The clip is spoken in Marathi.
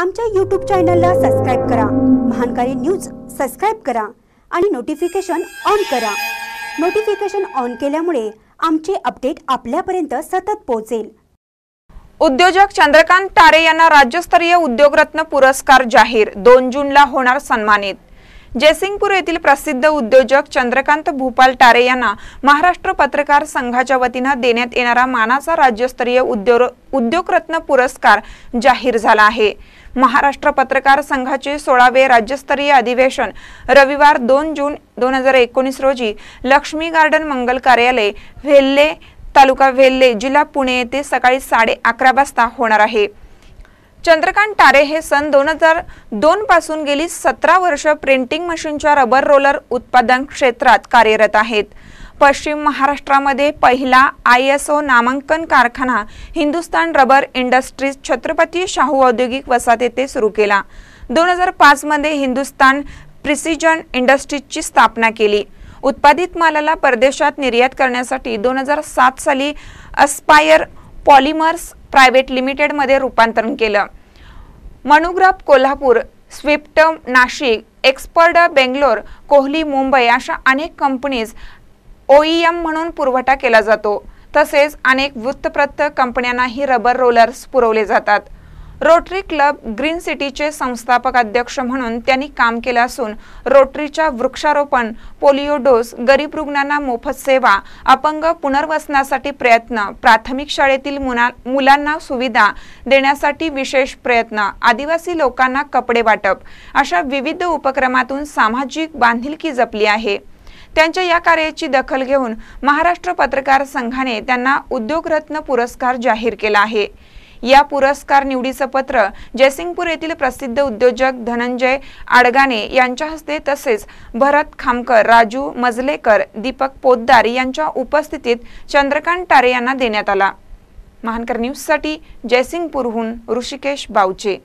आमच्या यूट्यूब चॅनलला सबस्क्राईब करा महानकारी न्यूज सबस्क्राईब करा आणि नोटिफिकेशन ऑन करा नोटिफिकेशन ऑन केल्यामुळे आमचे अपडेट आपल्यापर्यंत सतत पोहोचेल उद्योजक चंद्रकांत तारे यांना राज्यस्तरीय उद्योगरत्न पुरस्कार जाहीर दोन जूनला होणार सन्मानित जयसिंगपूर येथील प्रसिद्ध उद्योजक चंद्रकांत भूपाल टारे यांना महाराष्ट्र पत्रकार संघाच्या वतीनं देण्यात येणारा मानाचा राज्यस्तरीय उद्योग उद्योगरत्न पुरस्कार जाहीर झाला आहे महाराष्ट्र पत्रकार संघाचे सोळावे राज्यस्तरीय अधिवेशन रविवार दोन जून दोन हजार एकोणीस रोजी लक्ष्मी गार्डन मंगल कार्यालय व्हेल्ले तालुका व्हेल्ले जिल्हा पुणे येथे सकाळी साडे अकरा वाजता होणार आहे चंद्रकांत टारे हे सन दोन हजार दोन पासून गेली सतरा वर्ष प्रिंटिंग मशीनच्या रबर रोलर उत्पादन क्षेत्रात कार्यरत आहेत पश्चिम महाराष्ट्रामध्ये पहिला आय एस ओ नामांकन कारखाना हिंदुस्तान रबर इंडस्ट्रीज छत्रपती शाहू औद्योगिक वसाहत येथे सुरू केला दोन हजार पाचमध्ये हिंदुस्तान प्रिसिजन इंडस्ट्रीजची स्थापना केली उत्पादित मालाला परदेशात निर्यात करण्यासाठी दोन हजार सात साली अस्पायर पॉलिमर्स प्रायव्हेट लिमिटेडमध्ये रूपांतरण केलं मनुग्राफ कोल्हापूर स्विप्टम, नाशिक एक्सपर्ड बेंगलोर कोहली मुंबई अशा अनेक कंपनीज ओईएम e म्हणून पुरवठा केला जातो तसेच अनेक वृत्तपत्र कंपन्यांनाही रबर रोलर्स पुरवले जातात रोटरी क्लब ग्रीन सिटीचे संस्थापक अध्यक्ष म्हणून त्यांनी काम केलं असून रोटरीच्या वृक्षारोपण पोलिओ डोस गरीब रुग्णांना मोफत सेवा अपंग पुनर्वसनासाठी प्रयत्न प्राथमिक शाळेतील मुलांना सुविधा देण्यासाठी विशेष प्रयत्न आदिवासी लोकांना कपडे वाटप अशा विविध उपक्रमातून सामाजिक बांधिलकी जपली आहे त्यांच्या या कार्याची दखल घेऊन महाराष्ट्र पत्रकार संघाने त्यांना उद्योगरत्न पुरस्कार जाहीर केला आहे या पुरस्कार निवडीचं पत्र जयसिंगपूर येथील प्रसिद्ध उद्योजक धनंजय आडगाने यांच्या हस्ते तसेच भरत खामकर राजू मजलेकर दीपक पोद्दार यांच्या उपस्थितीत चंद्रकांत टारे यांना देण्यात आला महानकर न्यूजसाठी जयसिंगपूरहून ऋषिकेश बावचे